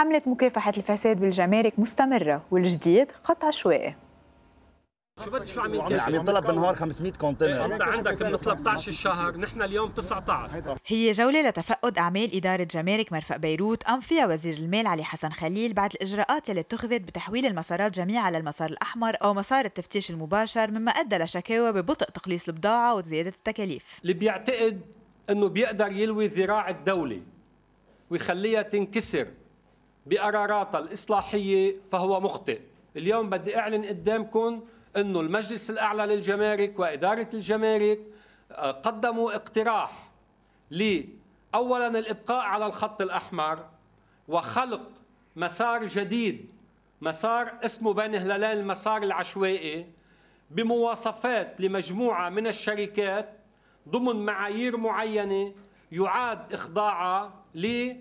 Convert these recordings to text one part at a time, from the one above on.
حملة مكافحة الفساد بالجمارك مستمرة والجديد خط عشوائي شو بدي شو عم عم يطلب بالنهار 500 كونتينر انت عندك من 13 الشهر نحن اليوم 19 هي جوله لتفقد اعمال اداره جمارك مرفق بيروت قام فيها وزير المال علي حسن خليل بعد الاجراءات يلي اتخذت بتحويل المسارات جميعا للمسار الاحمر او مسار التفتيش المباشر مما ادى لشكاوى ببطء تقليص البضاعه وزياده التكاليف اللي بيعتقد انه بيقدر يلوي ذراع الدوله ويخليها تنكسر بقراراتها الإصلاحية فهو مخطئ اليوم بدي أعلن قدامكم أنه المجلس الأعلى للجمارك وإدارة الجمارك آه، قدموا اقتراح لأولا الإبقاء على الخط الأحمر وخلق مسار جديد مسار اسمه بين هلالين المسار العشوائي بمواصفات لمجموعة من الشركات ضمن معايير معينة يعاد إخضاعها ل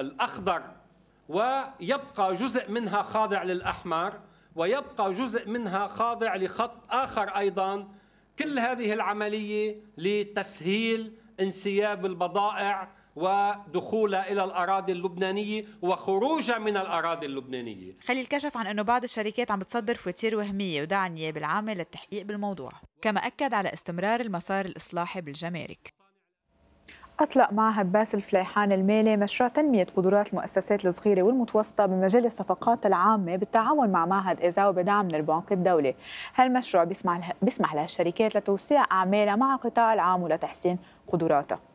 الأخضر ويبقى جزء منها خاضع للأحمر ويبقى جزء منها خاضع لخط آخر أيضا كل هذه العملية لتسهيل انسياب البضائع ودخولها الى الاراضي اللبنانيه وخروجها من الاراضي اللبنانيه. خليل كشف عن انه بعض الشركات عم بتصدر فواتير وهميه ودعا النيابه العامه للتحقيق بالموضوع، كما اكد على استمرار المسار الاصلاحي بالجمارك. أطلق معهد باس الفليحان المالي مشروع تنمية قدرات المؤسسات الصغيرة والمتوسطة بمجال الصفقات العامة بالتعاون مع معهد إيزاو بدعم من البنك الدولي هالمشروع بيسمح, لها الشركات لتوسيع أعمالها مع القطاع العام ولتحسين قدراتها